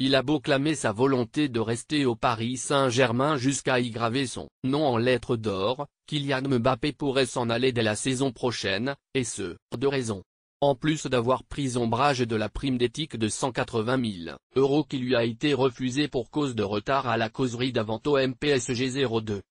Il a beau clamer sa volonté de rester au Paris Saint-Germain jusqu'à y graver son nom en lettres d'or, Kylian Mbappé pourrait s'en aller dès la saison prochaine, et ce, de raison. En plus d'avoir pris ombrage de la prime d'éthique de 180 000 euros qui lui a été refusée pour cause de retard à la causerie d'avant MPSG 02.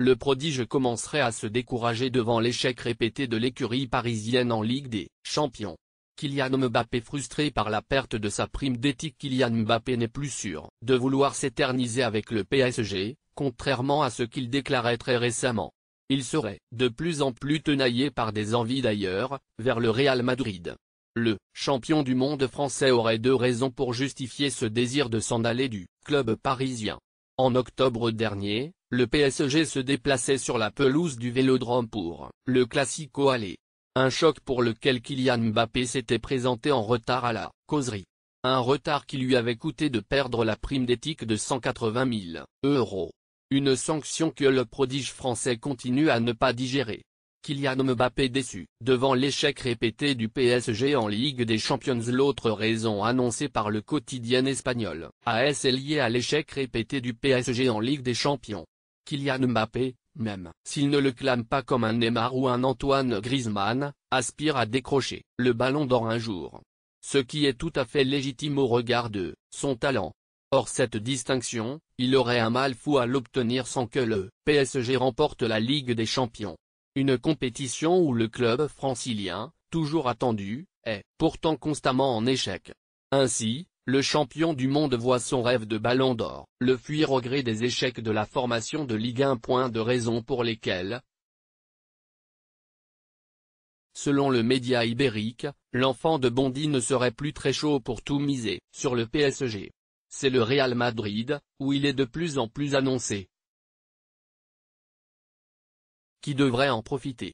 Le prodige commencerait à se décourager devant l'échec répété de l'écurie parisienne en Ligue des Champions. Kylian Mbappé frustré par la perte de sa prime d'éthique Kylian Mbappé n'est plus sûr de vouloir s'éterniser avec le PSG, contrairement à ce qu'il déclarait très récemment. Il serait de plus en plus tenaillé par des envies d'ailleurs, vers le Real Madrid. Le champion du monde français aurait deux raisons pour justifier ce désir de s'en aller du club parisien. En octobre dernier, le PSG se déplaçait sur la pelouse du Vélodrome pour le Classico aller. Un choc pour lequel Kylian Mbappé s'était présenté en retard à la causerie. Un retard qui lui avait coûté de perdre la prime d'éthique de 180 000 euros. Une sanction que le prodige français continue à ne pas digérer. Kylian Mbappé déçu. Devant l'échec répété du PSG en Ligue des Champions L'autre raison annoncée par le quotidien espagnol AS est liée à l'échec répété du PSG en Ligue des Champions. Kylian Mbappé, même s'il ne le clame pas comme un Neymar ou un Antoine Griezmann, aspire à décrocher le ballon d'or un jour. Ce qui est tout à fait légitime au regard de son talent. Or cette distinction, il aurait un mal fou à l'obtenir sans que le PSG remporte la Ligue des Champions. Une compétition où le club francilien, toujours attendu, est pourtant constamment en échec. Ainsi, le champion du monde voit son rêve de ballon d'or, le fuir au gré des échecs de la formation de Ligue 1. Point de raison pour lesquelles, Selon le média ibérique, l'enfant de Bondy ne serait plus très chaud pour tout miser, sur le PSG. C'est le Real Madrid, où il est de plus en plus annoncé. Qui devrait en profiter